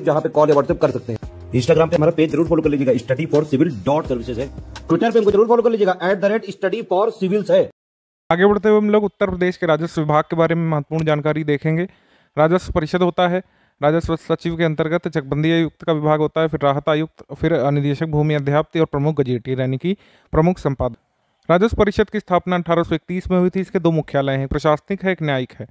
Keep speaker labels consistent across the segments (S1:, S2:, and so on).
S1: WhatsApp जहाँ पे call या व्हाट्सएप कर सकते हैं इंस्टाग्राम पे हमारा पेज जरूर फॉलो कर लीजिएगा study for civil dot services है ट्विटर पे जरूर फॉलो कर लीजिएगा at the rate study for civils है आगे बढ़ते हुए हम लोग उत्तर प्रदेश के राजस्व विभाग के बारे में महत्वपूर्ण जानकारी देखेंगे राजस्व परिषद होता है राजस्व सचिव के अंतर्गत चकबंदी आयुक्त का विभाग होता है फिर राहत आयुक्त फिर निदेशक भूमि अध्याप्ति और प्रमुख गजेटियर यानी कि प्रमुख संपादक राजस्व परिषद की स्थापना इकतीस में हुई थी इसके दो मुख्यालय हैं प्रशासनिक है एक न्यायिक है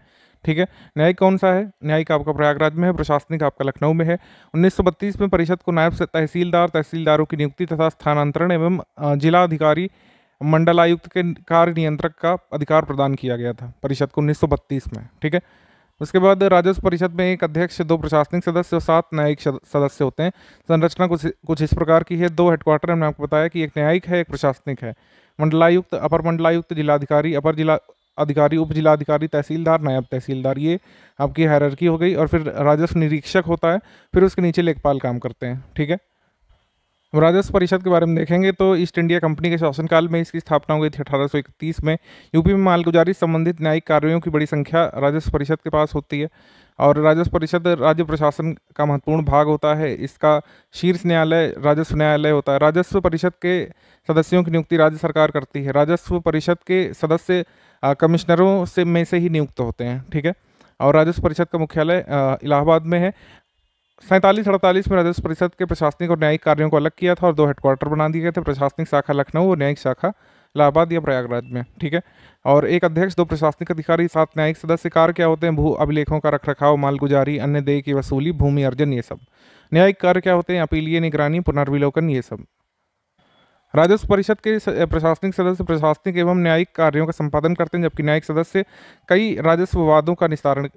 S1: ठीक है न्यायिक कौन सा है न्यायिक आपका प्रयागराज में है प्रशासनिक आपका लखनऊ में है 1932 में परिषद को नायब तहसीलदार तहसीलदारों की नियुक्ति तथा स्थानांतरण एवं जिला अधिकारी मंडलायुक्त के कार्य नियंत्रक का अधिकार प्रदान किया गया था परिषद को 1932 में ठीक है उसके बाद राजस्व परिषद में एक अध्यक्ष दो प्रशासनिक सदस्य और सात न्यायिक सदस्य होते हैं संरचना कुछ कुछ इस प्रकार की है दो हेडक्वार्टर हमने आपको बताया कि एक न्यायिक है एक प्रशासनिक है मंडलायुक्त अपर मंडलायुक्त जिलाधिकारी अपर जिला अधिकारी उप जिलाधिकारी तहसीलदार नायब तहसीलदार ये आपकी हैरकी हो गई और फिर राजस्व निरीक्षक होता है फिर उसके नीचे लेखपाल काम करते हैं ठीक है हम राजस्व परिषद के बारे में देखेंगे तो ईस्ट इंडिया कंपनी के शासनकाल में इसकी स्थापना हुई थी अठारह में यूपी में मालगुजारी संबंधित न्यायिक कार्यों की बड़ी संख्या राजस्व परिषद के पास होती है और राजस्व परिषद राज्य प्रशासन का महत्वपूर्ण भाग होता है इसका शीर्ष न्यायालय राजस्व न्यायालय होता है राजस्व परिषद के सदस्यों की नियुक्ति राज्य सरकार करती है राजस्व परिषद के सदस्य कमिश्नरों से में से ही नियुक्त होते हैं ठीक है और राजस्व परिषद का मुख्यालय इलाहाबाद में है सैंतालीस अड़तालीस में राजस्व परिषद के प्रशासनिक और न्यायिक कार्यों को अलग किया था और दो हेडक्वार्टर बना दिए गए थे प्रशासनिक शाखा लखनऊ और न्यायिक शाखा इलाहाबाद या प्रयागराज में ठीक है और एक अध्यक्ष दो प्रशासनिक अधिकारी सात न्यायिक सदस्य कार्य क्या होते हैं भू अभिलेखों का रखरखाव मालगुजारी अन्य देय की वसूली भूमि अर्जन ये सब न्यायिक कार्य क्या होते हैं अपीलीय निगरानी पुनर्विलोकन ये सब राजस्व परिषद के प्रशासनिक सदस्य प्रशासनिक एवं न्यायिक कार्यों का संपादन करते हैं जबकि न्यायिक सदस्य कई राजस्व वादों का निस्तारण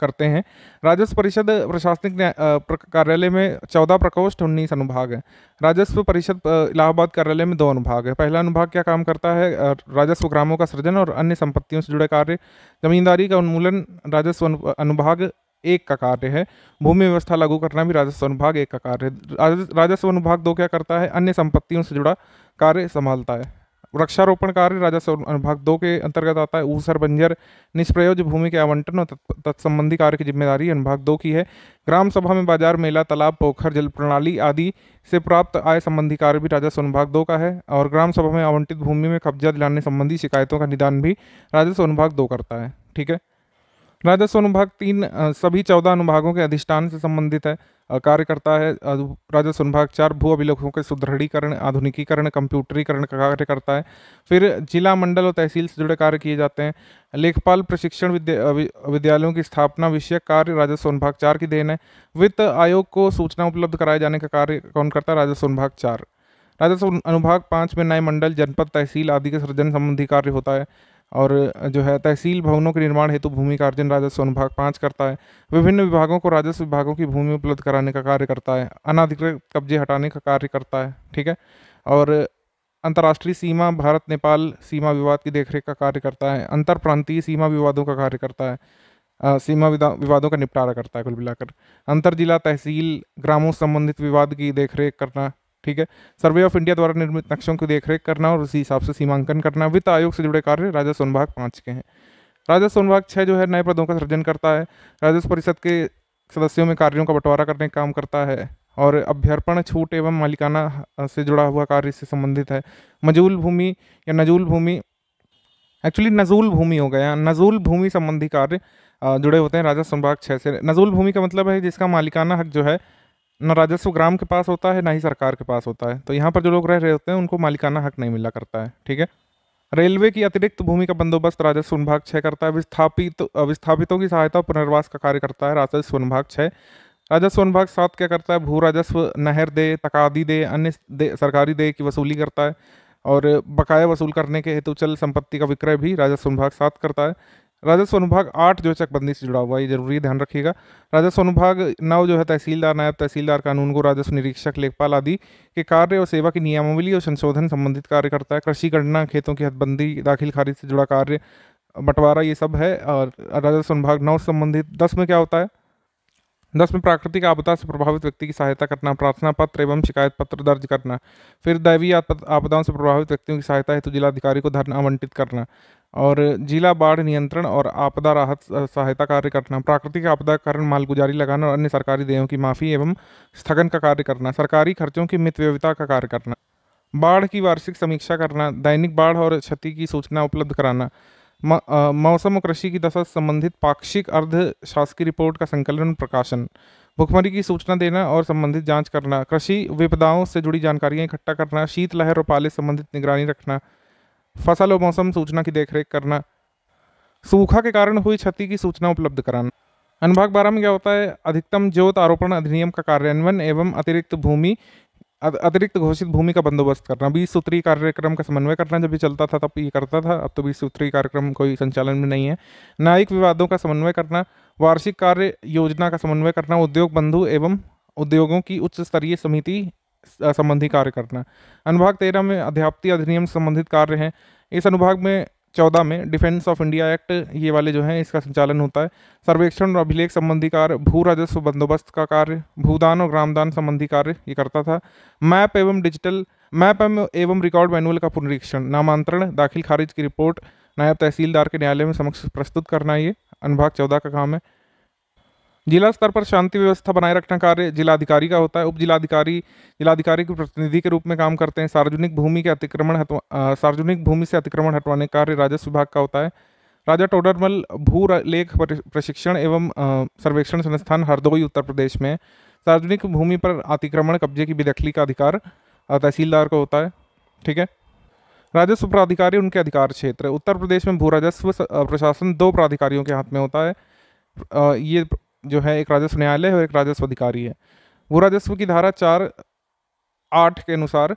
S1: करते हैं राजस्व परिषद प्रशासनिक कार्यालय में चौदह प्रकोष्ठ उन्नीस अनुभाग हैं राजस्व परिषद इलाहाबाद कार्यालय में दो अनुभाग है पहला अनुभाग क्या काम करता है राजस्व ग्रामों का सृजन और अन्य संपत्तियों से जुड़े कार्य जमींदारी का उन्मूलन राजस्व अनुभाग एक का कार्य है भूमि व्यवस्था लागू करना भी राजस्व अनुभाग एक का कार्य है राजस्व अनुभाग दो क्या करता है अन्य संपत्तियों से जुड़ा कार्य संभालता है वृक्षारोपण कार्य राजस्व अनुभाग दो के अंतर्गत आता है ऊसर बंजर निष्प्रयोज भूमि के आवंटन और तत्संबंधी कार्य की जिम्मेदारी अनुभाग दो की है ग्राम सभा में बाजार मेला तालाब पोखर जल प्रणाली आदि से प्राप्त आय संबंधी कार्य भी राजस्व अनुभाग दो का है और ग्राम सभा में आवंटित भूमि में कब्जा दिलाने संबंधी शिकायतों का निदान भी राजस्व अनुभाग दो करता है ठीक है राजस्व अनुभाग तीन सभी चौदह अनुभागों के अधिष्ठान से संबंधित है कार्य करता है राजस्व अनुभाग चार भू अभिलेखों के सुदृढ़ीकरण आधुनिकीकरण कंप्यूटरीकरण का कार्य करता है फिर जिला मंडल और तहसील से जुड़े कार्य किए जाते हैं लेखपाल प्रशिक्षण विद्यालयों की स्थापना विषयक कार्य राजस्व अनुभाग चार की देन है वित्त आयोग को सूचना उपलब्ध कराए जाने का कार्य कौन करता है राजस्व अनुभाग चार राजस्व अनुभाग पाँच में नए मंडल जनपद तहसील आदि के सृजन संबंधी कार्य होता है और जो है तहसील भवनों के निर्माण हेतु भूमि का अर्जन राजस्व अनुभाग पाँच करता है विभिन्न विभागों को राजस्व विभागों की भूमि उपलब्ध कराने का कार्य करता है अनाधिकृत कब्जे हटाने का कार्य करता है ठीक है और अंतर्राष्ट्रीय सीमा भारत नेपाल सीमा विवाद की देखरेख का कार्य करता है अंतर प्रांतीय सीमा विवादों का कार्य करता है आ, सीमा विवादों का निपटारा करता है कुल मिलाकर अंतर जिला तहसील ग्रामों संबंधित विवाद की देखरेख करना ठीक है सर्वे ऑफ इंडिया द्वारा निर्मित नक्शों की देखरेख करना और उसी हिसाब से सीमांकन करना वित्त आयोग से जुड़े कार्य राजस्व सोनभाग पाँच के हैं राजस्व सोनभाग छः जो है नए पदों का सृजन करता है राजस्व परिषद के सदस्यों में कार्यों का बंटवारा करने का काम करता है और अभ्यर्पण छूट एवं मालिकाना से जुड़ा हुआ कार्य से संबंधित है मजूल भूमि या नजूल भूमि एक्चुअली नजूल भूमि हो गया नजूल भूमि संबंधी कार्य जुड़े होते हैं राजस्व संभाग छः से नजूल भूमि का मतलब है जिसका मालिकाना हक जो है ना राजस्व ग्राम के पास होता है ना ही सरकार के पास होता है तो यहाँ पर जो लोग रह रहे होते हैं उनको मालिकाना हक नहीं मिला करता है ठीक है रेलवे की अतिरिक्त भूमि का बंदोबस्त राजस्व अनुभाग छः करता है विस्थापित विस्थापितों की सहायता और पुनर्वास का कार्य करता है राजस्व अनुभाग छः राजस्व अनुभाग सात क्या करता है भू राजस्व नहर दे तकादी दे अन्य दे, सरकारी दे की वसूली करता है और बकाया वसूल करने के हेतु चल संपत्ति का विक्रय भी राजस्व विभाग साथ करता है राजस्व अनुभाग आठ जो है चकबंदी से जुड़ा हुआ है ये जरूरी ध्यान रखिएगा राजस्व अनुभाग नौ जो है तहसीलदार नायब तहसीलदार कानून को राजस्व निरीक्षक लेखपाल आदि के कार्य और सेवा की नियमावली और संशोधन संबंधित कार्य करता है कृषि गणना खेतों की हदबंदी दाखिल खारिज से जुड़ा कार्य बंटवारा ये सब है और राजस्व अनुभाग नौ संबंधित दस में क्या होता है दस में प्राकृतिक आपदा से प्रभावित व्यक्ति की सहायता करना प्रार्थना पत्र एवं शिकायत पत्र दर्ज करना फिर दैवीय आपदाओं से प्रभावित व्यक्तियों की सहायता हेतु जिलाधिकारी को धरना आवंटित करना और जिला बाढ़ नियंत्रण और आपदा राहत सहायता कार्य करना प्राकृतिक आपदा कारण मालगुजारी लगाना और अन्य सरकारी देयों की माफ़ी एवं स्थगन का कार्य करना सरकारी खर्चों की मितव्यवता का कार्य करना बाढ़ की वार्षिक समीक्षा करना दैनिक बाढ़ और क्षति की सूचना उपलब्ध कराना मौसम और कृषि की दशा संबंधित पाक्षिक अर्ध शासकीय रिपोर्ट का संकलन प्रकाशन भुखमरी की सूचना देना और संबंधित जांच करना कृषि विपदाओं से जुड़ी जानकारियां इकट्ठा करना शीतलहर और पाले संबंधित निगरानी रखना फसल और मौसम सूचना की देखरेख करना सूखा के कारण हुई क्षति की सूचना उपलब्ध कराना अनुभाग बारह में क्या होता है अधिकतम ज्योत आरोपण अधिनियम का कार्यान्वयन एवं अतिरिक्त भूमि अतिरिक्त घोषित भूमि का बंदोबस्त करना बीस सूत्री कार्यक्रम का समन्वय करना जब भी चलता था तब ये करता था अब तो बीस सूत्री कार्यक्रम कोई संचालन में नहीं है न्यायिक विवादों का समन्वय करना वार्षिक कार्य योजना का समन्वय करना उद्योग बंधु एवं उद्योगों की उच्च स्तरीय समिति संबंधी कार्य करना अनुभाग तेरह में अध्यापति अधिनियम संबंधित कार्य हैं इस अनुभाग में चौदह में डिफेंस ऑफ इंडिया एक्ट ये वाले जो हैं इसका संचालन होता है सर्वेक्षण और अभिलेख संबंधी कार्य भू राजस्व बंदोबस्त का कार्य भूदान और ग्रामदान संबंधी कार्य ये करता था मैप एवं डिजिटल मैप एवं रिकॉर्ड मैनुअल का पुनरीक्षण नामांतरण दाखिल खारिज की रिपोर्ट नायब तहसीलदार के न्यायालय में समक्ष प्रस्तुत करना ये अनुभाग चौदह का काम है जिला स्तर पर शांति व्यवस्था बनाए रखना कार्य जिलाधिकारी का होता है उप जिलाधिकारी जिलाधिकारी के प्रतिनिधि के रूप में काम करते हैं सार्वजनिक भूमि के अतिक्रमण सार्वजनिक भूमि से अतिक्रमण हटवाने कार्य राजस्व विभाग का होता है राजा टोडरमल भू लेख प्रशिक्षण एवं सर्वेक्षण संस्थान हरदोई उत्तर प्रदेश में सार्वजनिक भूमि पर अतिक्रमण कब्जे की बेदखली का अधिकार तहसीलदार को होता है ठीक है राजस्व प्राधिकारी उनके अधिकार क्षेत्र उत्तर प्रदेश में भू राजस्व प्रशासन दो प्राधिकारियों के हाथ में होता है ये जो है एक राजस्व न्यायालय और एक राजस्व अधिकारी है वो राजस्व की धारा चार आठ के अनुसार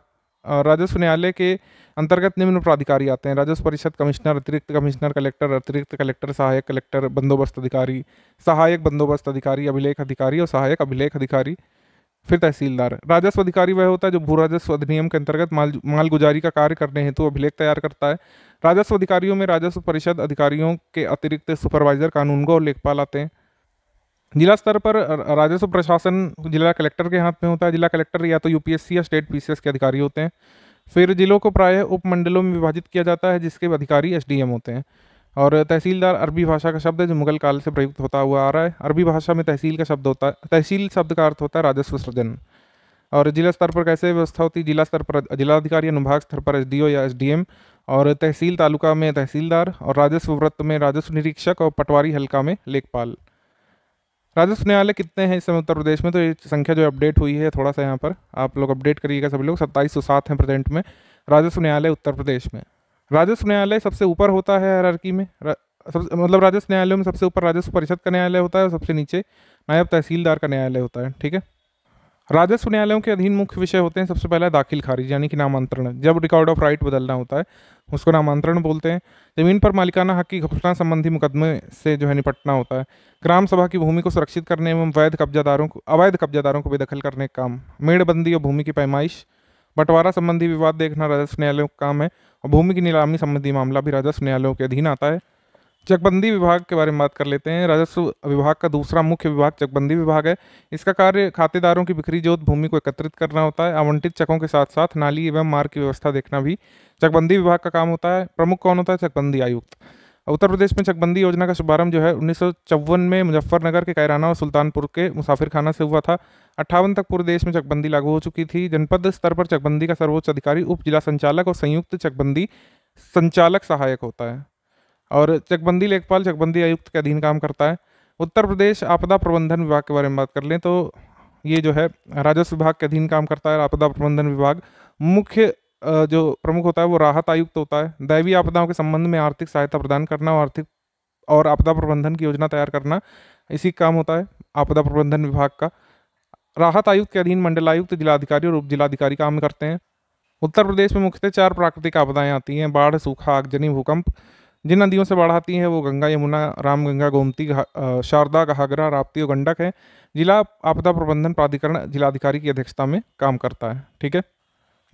S1: राजस्व न्यायालय के अंतर्गत निम्न प्राधिकारी आते हैं राजस्व परिषद कमिश्नर अतिरिक्त कमिश्नर कलेक्टर अतिरिक्त कलेक्टर सहायक कलेक्टर बंदोबस्त अधिकारी सहायक बंदोबस्त अधिकारी अभिलेख अधिकारी और सहायक अभिलेख अधिकारी फिर तहसीलदार राजस्व अधिकारी वह होता है जो भू राजस्व अधिनियम के अंतर्गत माल मालगुजारी का कार्य करने हेतु तो अभिलेख तैयार करता है राजस्व अधिकारियों में राजस्व परिषद अधिकारियों के अतिरिक्त सुपरवाइजर कानूनगो और लेखपाल आते हैं जिला स्तर पर राजस्व प्रशासन जिला कलेक्टर के हाथ में होता है जिला कलेक्टर या तो यूपीएससी या स्टेट पीसीएस के अधिकारी होते हैं फिर जिलों को प्रायः उपमंडलों में विभाजित किया जाता है जिसके अधिकारी एस होते हैं और तहसीलदार अरबी भाषा का शब्द है जो मुगल काल से प्रयुक्त होता हुआ आ रहा है अरबी भाषा में तहसील का शब्द होता है तहसील शब्द का अर्थ होता है राजस्व सृजन और जिला स्तर पर कैसे व्यवस्था होती है जिला स्तर पर जिलाधिकारी अनुभाग स्तर पर एसडीओ या एसडीएम और तहसील तालुका में तहसीलदार और राजस्व व्रत में राजस्व निरीक्षक और पटवारी हल्का में लेखपाल राजस्व न्यायालय कितने हैं इस समय उत्तर प्रदेश में तो ये संख्या जो अपडेट हुई है थोड़ा सा यहाँ पर आप लोग अपडेट करिएगा सभी लोग सत्ताईस सौ सात हैं प्रेजेंट में राजस्व न्यायालय उत्तर प्रदेश में राजस्व न्यायालय सबसे ऊपर होता है हरारकी में सबसे मतलब राजस्व न्यायालयों में सबसे ऊपर राजस्व परिषद का न्यायालय होता है और सबसे नीचे नायब तहसीलदार का न्यायालय होता है ठीक है राजस्व न्यायालयों के अधीन मुख्य विषय होते हैं सबसे पहला दाखिल खारिज यानी कि नामांतरण जब रिकॉर्ड ऑफ राइट बदलना होता है उसको नामांतरण बोलते हैं जमीन पर मालिकाना हक की घोषणा संबंधी मुकदमे से जो है निपटना होता है ग्राम सभा की भूमि को सुरक्षित करने एवं वैध कब्जादारों को अवैध कब्जादारों को बेदखल करने का काम मेड़बंदी और भूमि की पैमाइश बंटवारा संबंधी विवाद देखना राजस्व न्यायालयों का काम है और भूमि की नीलामी संबंधी मामला भी राजस्व न्यायालयों के अधीन आता है चकबंदी विभाग के बारे में बात कर लेते हैं राजस्व विभाग का दूसरा मुख्य विभाग चकबंदी विभाग है इसका कार्य खातेदारों की बिक्री जोत भूमि को एकत्रित करना होता है आवंटित चकों के साथ साथ नाली एवं मार्ग की व्यवस्था देखना भी चकबंदी विभाग का काम होता है प्रमुख कौन होता है चकबंदी आयुक्त उत्तर प्रदेश में चकबंदी योजना का शुभारंभ जो है उन्नीस में मुजफ्फरनगर के कैराना और सुल्तानपुर के मुसाफिर खाना से हुआ था अट्ठावन तक पूरे देश में चकबंदी लागू हो चुकी थी जनपद स्तर पर चकबंदी का सर्वोच्च अधिकारी उप जिला संचालक और संयुक्त चकबंदी संचालक सहायक होता है और चकबंदी लेखपाल चकबंदी आयुक्त के अधीन काम करता है उत्तर प्रदेश आपदा प्रबंधन विभाग के बारे में बात कर लें तो ये जो है राजस्व विभाग के अधीन काम करता है आपदा प्रबंधन विभाग मुख्य जो प्रमुख होता है वो राहत आयुक्त होता है दैवीय आपदाओं के संबंध में आर्थिक सहायता प्रदान करना और आर्थिक और आपदा प्रबंधन की योजना तैयार करना इसी काम होता है आपदा प्रबंधन विभाग का राहत आयुक्त के अधीन मंडलायुक्त जिलाधिकारी और उप जिलाधिकारी काम करते हैं उत्तर प्रदेश में मुख्यतः चार प्राकृतिक आपदाएं आती हैं बाढ़ सूखा आगजनी भूकंप जिन नदियों से बाढ़ आती है वो गंगा यमुना रामगंगा गोमती शारदा घाघरा राप्ती और गंडक है जिला आपदा प्रबंधन प्राधिकरण जिलाधिकारी की अध्यक्षता में काम करता है ठीक है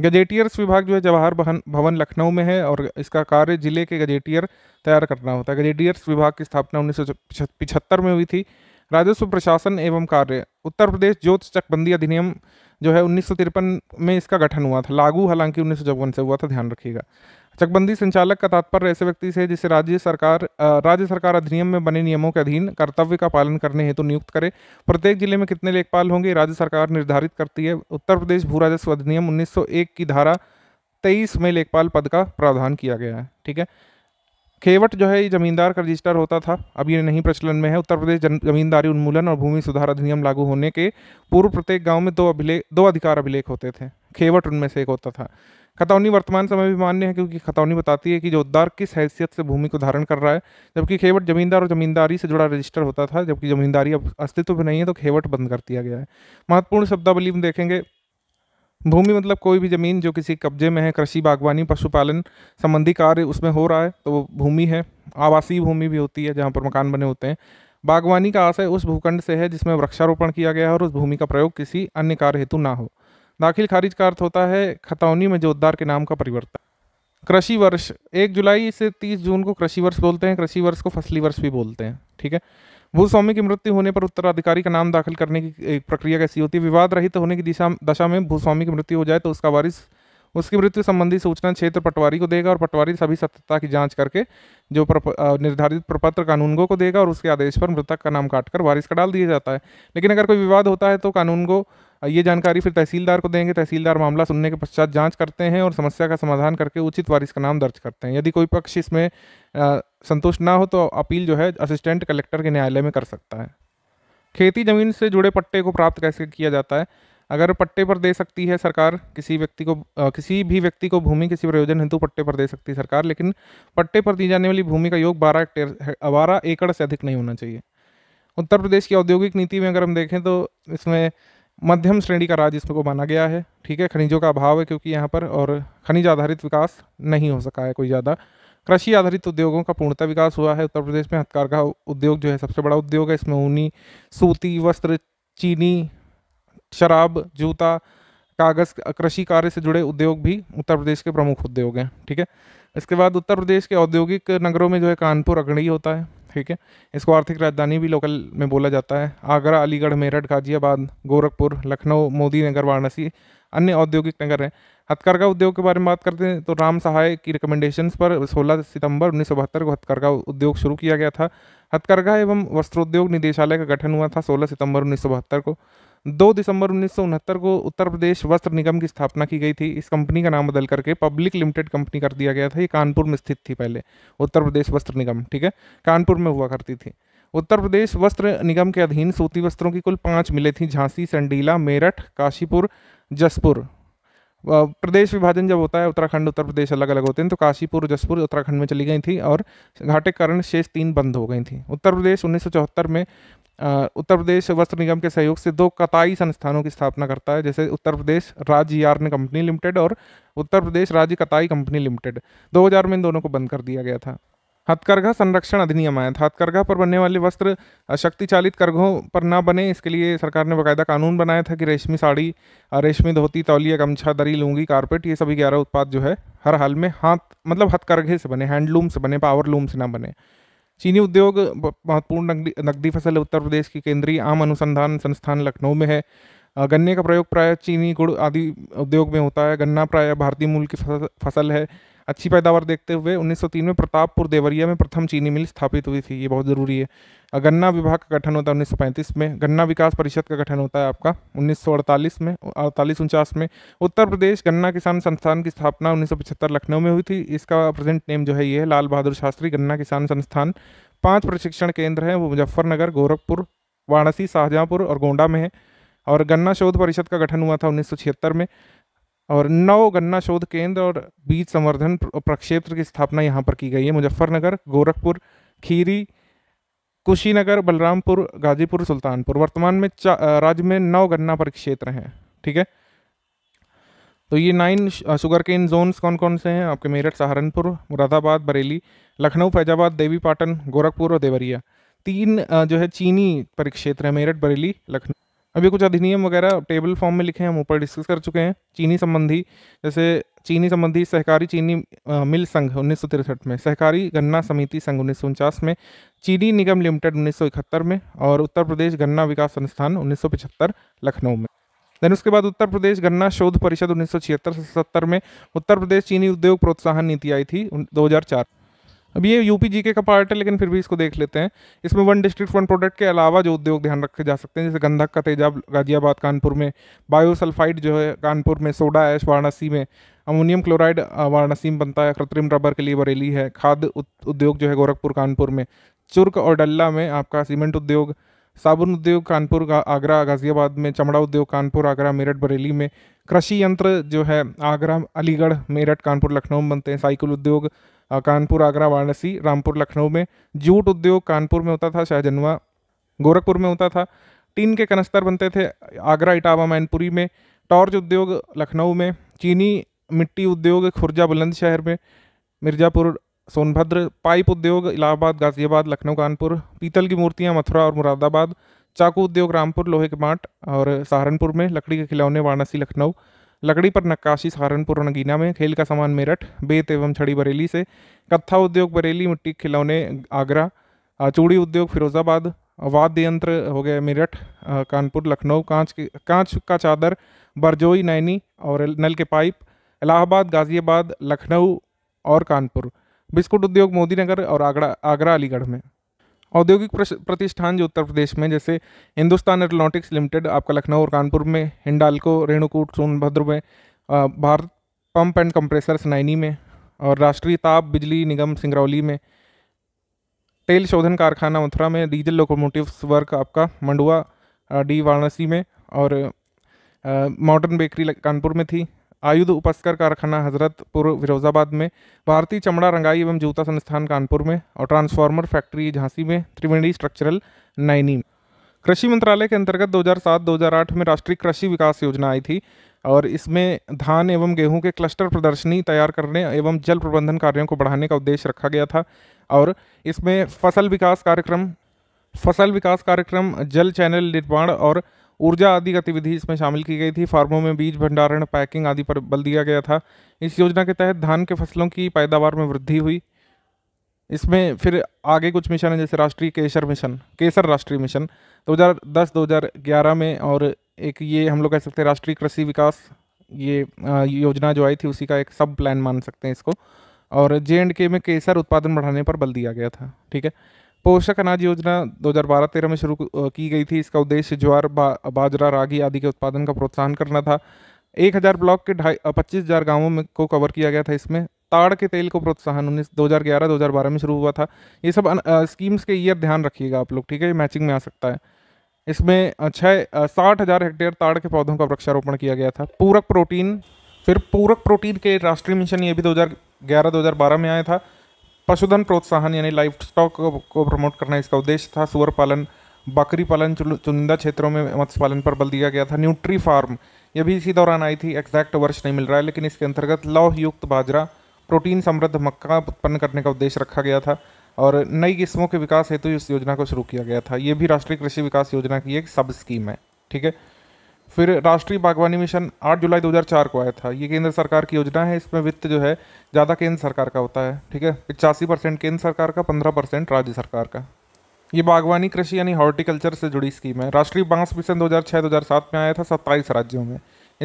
S1: गजेटियर्स विभाग जो है जवाहर भवन लखनऊ में है और इसका कार्य जिले के गजेटियर तैयार करना होता है गजेटियर्स विभाग की स्थापना उन्नीस में हुई थी राजस्व प्रशासन एवं कार्य उत्तर प्रदेश ज्योत चकबंदी अधिनियम जो है उन्नीस में इसका गठन हुआ था लागू हालांकि उन्नीस से हुआ था ध्यान रखिएगा चकबंदी संचालक का तात्पर्य ऐसे व्यक्ति से जिसे राज्य सरकार राज्य सरकार अधिनियम में बने नियमों के अधीन कर्तव्य का पालन करने हेतु तो नियुक्त करे प्रत्येक जिले में कितने लेखपाल होंगे राज्य सरकार निर्धारित करती है उत्तर प्रदेश भू राजस्व अधिनियम उन्नीस की धारा तेईस में लेखपाल पद का प्रावधान किया गया है ठीक है खेवट जो है ये जमींदार का रजिस्टर होता था अब ये नहीं प्रचलन में है उत्तर प्रदेश जमींदारी उन्मूलन और भूमि सुधार अधिनियम लागू होने के पूर्व प्रत्येक गांव में दो अभिलेख दो अधिकार अभिलेख होते थे खेवट उनमें से एक होता था खतौनी वर्तमान समय भी मान्य है क्योंकि खतौनी बताती है कि जोतदार किस हैसियत से भूमि को धारण कर रहा है जबकि खेवट जमींदार और जमींदारी से जुड़ा रजिस्टर होता था जबकि जमींदारी अब अस्तित्व में नहीं है तो खेवट बंद कर दिया गया है महत्वपूर्ण शब्दावली में देखेंगे भूमि मतलब कोई भी ज़मीन जो किसी कब्जे में है कृषि बागवानी पशुपालन संबंधी कार्य उसमें हो रहा है तो वो भूमि है आवासीय भूमि भी होती है जहाँ पर मकान बने होते हैं बागवानी का आशय उस भूखंड से है जिसमें वृक्षारोपण किया गया है और उस भूमि का प्रयोग किसी अन्य कार्य हेतु ना हो दाखिल खारिज का अर्थ होता है खतौनी में जोतदार के नाम का परिवर्तन कृषि वर्ष एक जुलाई से तीस जून को कृषि वर्ष बोलते हैं कृषि वर्ष को फसली वर्ष भी बोलते हैं ठीक है भूस्वामी की मृत्यु होने पर उत्तराधिकारी का नाम दाखिल करने की प्रक्रिया कैसी होती है विवाद रहित होने की दिशा दशा में भूस्वामी की मृत्यु हो जाए तो उसका वारिस उसकी मृत्यु संबंधी सूचना क्षेत्र पटवारी को देगा और पटवारी सभी सत्यता की जांच करके जो प्रप, निर्धारित प्रपत्र कानूनगो को देगा और उसके आदेश पर मृतक का नाम काटकर वारिस का डाल दिया जाता है लेकिन अगर कोई विवाद होता है तो कानूनगो ये जानकारी फिर तहसीलदार को देंगे तहसीलदार मामला सुनने के पश्चात जांच करते हैं और समस्या का समाधान करके उचित वारिस का नाम दर्ज करते हैं यदि कोई पक्ष इसमें संतुष्ट ना हो तो अपील जो है असिस्टेंट कलेक्टर के न्यायालय में कर सकता है खेती जमीन से जुड़े पट्टे को प्राप्त कैसे किया जाता है अगर पट्टे पर दे सकती है सरकार किसी व्यक्ति को आ, किसी भी व्यक्ति को भूमि किसी प्रयोजन हेतु पट्टे पर दे सकती है सरकार लेकिन पट्टे पर दी जाने वाली भूमि का योग बारह हेक्टेयर बारह एकड़ से अधिक नहीं होना चाहिए उत्तर प्रदेश की औद्योगिक नीति में अगर हम देखें तो इसमें मध्यम श्रेणी का राज्य इसमें को माना गया है ठीक है खनिजों का अभाव है क्योंकि यहाँ पर और खनिज आधारित विकास नहीं हो सका है कोई ज़्यादा कृषि आधारित उद्योगों का पूर्णतः विकास हुआ है उत्तर प्रदेश में हथकार का उद्योग जो है सबसे बड़ा उद्योग है इसमें ऊनी सूती वस्त्र चीनी शराब जूता कागज़ कृषि कार्य से जुड़े उद्योग भी उत्तर प्रदेश के प्रमुख उद्योग हैं ठीक है इसके बाद उत्तर प्रदेश के औद्योगिक नगरों में जो है कानपुर अग्रणी होता है ठीक है इसको आर्थिक राजधानी भी लोकल में बोला जाता है आगरा अलीगढ़ मेरठ गाजियाबाद गोरखपुर लखनऊ मोदी नगर वाराणसी अन्य औद्योगिक नगर हैं हथकरघा उद्योग के बारे में बात करते हैं तो राम सहाय की रिकमेंडेशन पर 16 सितंबर उन्नीस को हथकरघा उद्योग शुरू किया गया था हथकरघा एवं वस्त्रोद्योग निदेशालय का गठन हुआ था सोलह सितंबर उन्नीस को दो दिसंबर उन्नीस को उत्तर प्रदेश वस्त्र निगम की स्थापना की गई थी इस कंपनी का नाम बदल करके पब्लिक लिमिटेड कंपनी कर दिया गया था ये कानपुर में स्थित थी पहले उत्तर प्रदेश वस्त्र निगम ठीक है कानपुर में हुआ करती थी उत्तर प्रदेश वस्त्र निगम के अधीन सूती वस्त्रों की कुल पाँच मिले थी झांसी संडीला मेरठ काशीपुर जसपुर प्रदेश विभाजन जब होता है उत्तराखंड उत्तर प्रदेश अलग अलग होते हैं तो काशीपुर जसपुर उत्तराखंड में चली गई थी और घाटे कारण शेष तीन बंद हो गई थी उत्तर प्रदेश 1974 में उत्तर प्रदेश वस्त्र निगम के सहयोग से दो कताई संस्थानों की स्थापना करता है जैसे उत्तर प्रदेश राज्य यार्न कंपनी लिमिटेड और उत्तर प्रदेश राज्य कताई कंपनी लिमिटेड 2000 में इन दोनों को बंद कर दिया गया था हथकरघा संरक्षण अधिनियम आया था हथकरघा पर बनने वाले वस्त्र शक्ति चालित करघों पर ना बने इसके लिए सरकार ने बाकायदा कानून बनाया था कि रेशमी साड़ी रेशमी धोती तौलिया गमछा दरी लूंगी कारपेट ये सभी ग्यारह उत्पाद जो है हर हाल में हाथ मतलब हथकरघे से बने हैंडलूम से बने पावर लूम से ना बने चीनी उद्योग महत्वपूर्ण नकदी फसल उत्तर प्रदेश की केंद्रीय आम अनुसंधान संस्थान लखनऊ में है गन्ने का प्रयोग प्रायः चीनी गुड़ आदि उद्योग में होता है गन्ना प्रायः भारतीय मूल की फसल है अच्छी पैदावार देखते हुए 1903 में प्रतापपुर देवरिया में प्रथम चीनी मिल स्थापित हुई थी ये बहुत ज़रूरी है गन्ना विभाग का गठन होता है उन्नीस में गन्ना विकास परिषद का गठन होता है आपका 1948 में अड़तालीस उनचास में उत्तर प्रदेश गन्ना किसान संस्थान की स्थापना उन्नीस लखनऊ में हुई थी इसका प्रेजेंट नेम जो है ये है लाल बहादुर शास्त्री गन्ना किसान संस्थान पाँच प्रशिक्षण केंद्र हैं वो मुजफ्फरनगर गोरखपुर वाराणसी शाहजहाँपुर और गोंडा में है और गन्ना शोध परिषद का गठन हुआ था 1976 में और नौ गन्ना शोध केंद्र और बीज संवर्धन प्रक्षेत्र की स्थापना यहाँ पर की गई है मुजफ्फरनगर गोरखपुर खीरी कुशीनगर बलरामपुर गाजीपुर सुल्तानपुर वर्तमान में राज्य में नौ गन्ना परिक्षेत्र हैं ठीक है तो ये नाइन शुगर केन जोन्स कौन कौन से हैं आपके मेरठ सहारनपुर मुरादाबाद बरेली लखनऊ फैजाबाद देवी पाटन गोरखपुर और देवरिया तीन जो है चीनी परिक्षेत्र है मेरठ बरेली लखनऊ अभी कुछ अधिनियम वगैरह टेबल फॉर्म में लिखे हैं हम ऊपर डिस्कस कर चुके हैं चीनी संबंधी जैसे चीनी संबंधी सहकारी चीनी मिल संघ उन्नीस में सहकारी गन्ना समिति संघ उन्नीस में चीनी निगम लिमिटेड उन्नीस में और उत्तर प्रदेश गन्ना विकास संस्थान उन्नीस लखनऊ में देन उसके बाद उत्तर प्रदेश गन्ना शोध परिषद उन्नीस से सत्तर में उत्तर प्रदेश चीनी उद्योग प्रोत्साहन नीति आई थी 2004 अब ये यूपी जीके का पार्ट है लेकिन फिर भी इसको देख लेते हैं इसमें वन डिस्ट्रिक्ट वन प्रोडक्ट के अलावा जो उद्योग ध्यान रखे जा सकते हैं जैसे गंधक का तेजाब गाजियाबाद कानपुर में बायोसल्फाइड जो है कानपुर में सोडा ऐश वाराणसी में अमोनियम क्लोराइड वाराणसी में बनता है कृत्रिम रबर के लिए बरेली है खाद उद्योग जो है गोरखपुर कानपुर में चुर्क और डल्ला में आपका सीमेंट उद्योग साबुन उद्योग कानपुर आगरा गाजियाबाद में चमड़ा उद्योग कानपुर आगरा मेरठ बरेली में कृषि यंत्र जो है आगरा अलीगढ़ मेरठ कानपुर लखनऊ में बनते हैं साइकिल उद्योग कानपुर आगरा वाराणसी रामपुर लखनऊ में जूट उद्योग कानपुर में होता था शाहजनवा गोरखपुर में होता था टीन के कनस्तर बनते थे आगरा इटावा मैनपुरी में टॉर्च उद्योग लखनऊ में चीनी मिट्टी उद्योग खुर्जा बुलंदशहर में मिर्ज़ापुर सोनभद्र पाइप उद्योग इलाहाबाद गाज़ियाबाद लखनऊ कानपुर पीतल की मूर्तियाँ मथुरा और मुरादाबाद चाकू उद्योग रामपुर लोहे के बाट और सहारनपुर में लकड़ी के खिलौने वाराणसी लखनऊ लकड़ी पर नक्काशी सहारनपुर नगीना में खेल का सामान मेरठ बेत एवं छड़ी बरेली से कत्था उद्योग बरेली मिट्टी खिलौने आगरा चूड़ी उद्योग फिरोजाबाद वाद्य यंत्र हो गए मेरठ कानपुर लखनऊ कांच की कांच का चादर बरजोई नैनी और नल के पाइप इलाहाबाद गाज़ियाबाद लखनऊ और कानपुर बिस्कुट उद्योग मोदीनगर और आगरा आगरा अलीगढ़ में औद्योगिक प्रतिष्ठान जो उत्तर प्रदेश में जैसे हिंदुस्तान एरोनॉटिक्स लिमिटेड आपका लखनऊ और कानपुर में हिंडालको रेणुकूट सोनभद्र में भारत पंप एंड कंप्रेसर सनैनी में और राष्ट्रीय ताप बिजली निगम सिंगरौली में तेल शोधन कारखाना मथुरा में डीजल लोकोमोटिव्स वर्क आपका मंडुआ डी वाराणसी में और मॉडर्न बेकरी कानपुर में थी आयुध उपस्कर कारखाना हजरतपुर फिरोजाबाद में भारतीय चमड़ा रंगाई एवं जूता संस्थान कानपुर में और ट्रांसफार्मर फैक्ट्री झांसी में त्रिवेणी स्ट्रक्चरल नाइनी कृषि मंत्रालय के अंतर्गत 2007-2008 में राष्ट्रीय कृषि विकास योजना आई थी और इसमें धान एवं गेहूं के क्लस्टर प्रदर्शनी तैयार करने एवं जल प्रबंधन कार्यों को बढ़ाने का उद्देश्य रखा गया था और इसमें फसल विकास कार्यक्रम फसल विकास कार्यक्रम जल चैनल निर्माण और ऊर्जा आदि गतिविधि इसमें शामिल की गई थी फार्मों में बीज भंडारण पैकिंग आदि पर बल दिया गया था इस योजना के तहत धान के फसलों की पैदावार में वृद्धि हुई इसमें फिर आगे कुछ मिशन है जैसे राष्ट्रीय केसर मिशन केसर राष्ट्रीय मिशन 2010 2011 में और एक ये हम लोग कह सकते हैं राष्ट्रीय कृषि विकास ये योजना जो आई थी उसी का एक सब प्लान मान सकते हैं इसको और जे एंड के में केसर उत्पादन बढ़ाने पर बल दिया गया था ठीक है पोषक अनाज योजना 2012-13 में शुरू की गई थी इसका उद्देश्य ज्वार बा, बाजरा रागी आदि के उत्पादन का प्रोत्साहन करना था एक हज़ार ब्लॉक के ढाई पच्चीस हज़ार गाँवों में को कवर किया गया था इसमें ताड़ के तेल को प्रोत्साहन उन्नीस दो हज़ार में शुरू हुआ था ये सब अन, आ, स्कीम्स के ईयर ध्यान रखिएगा आप लोग ठीक है ये मैचिंग में आ सकता है इसमें छः साठ हज़ार हेक्टेयर ताड़ के पौधों का वृक्षारोपण किया गया था पूरक प्रोटीन फिर पूरक प्रोटीन के राष्ट्रीय मिशन ये भी 2011-2012 में आया था पशुधन प्रोत्साहन यानी लाइफ स्टॉक को, प्रमोट करना इसका उद्देश्य था सुअर पालन बकरी पालन चुनिंदा क्षेत्रों में मत्स्य पालन पर बल दिया गया था न्यूट्री फार्म यह भी इसी दौरान आई थी एग्जैक्ट वर्ष नहीं मिल रहा है लेकिन इसके अंतर्गत लौहयुक्त बाजरा प्रोटीन समृद्ध मक्का उत्पन्न करने का उद्देश्य रखा गया था और नई किस्मों के विकास हेतु इस योजना को शुरू किया गया था ये भी राष्ट्रीय कृषि विकास योजना की एक सब स्कीम है ठीक है फिर राष्ट्रीय बागवानी मिशन 8 जुलाई 2004 को आया था ये केंद्र सरकार की योजना है इसमें वित्त जो है ज़्यादा केंद्र सरकार का होता है ठीक है पिचासी परसेंट केंद्र सरकार का पंद्रह परसेंट राज्य सरकार का ये बागवानी कृषि यानी हॉर्टिकल्चर से जुड़ी स्कीम है राष्ट्रीय बांस मिशन 2006-2007 में आया था सत्ताईस राज्यों में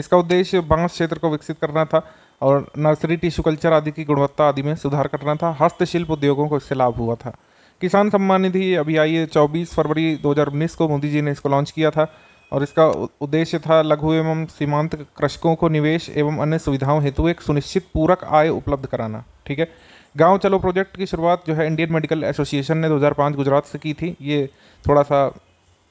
S1: इसका उद्देश्य बांस क्षेत्र को विकसित करना था और नर्सरी टिश्यू कल्चर आदि की गुणवत्ता आदि में सुधार करना था हस्तशिल्प उद्योगों को इससे लाभ हुआ था किसान सम्मान निधि अभी आई है चौबीस फरवरी दो को मोदी जी ने इसको लॉन्च किया था और इसका उद्देश्य था लघु एवं सीमांत कृषकों को निवेश एवं अन्य सुविधाओं हेतु एक सुनिश्चित पूरक आय उपलब्ध कराना ठीक है गांव चलो प्रोजेक्ट की शुरुआत जो है इंडियन मेडिकल एसोसिएशन ने 2005 गुजरात से की थी ये थोड़ा सा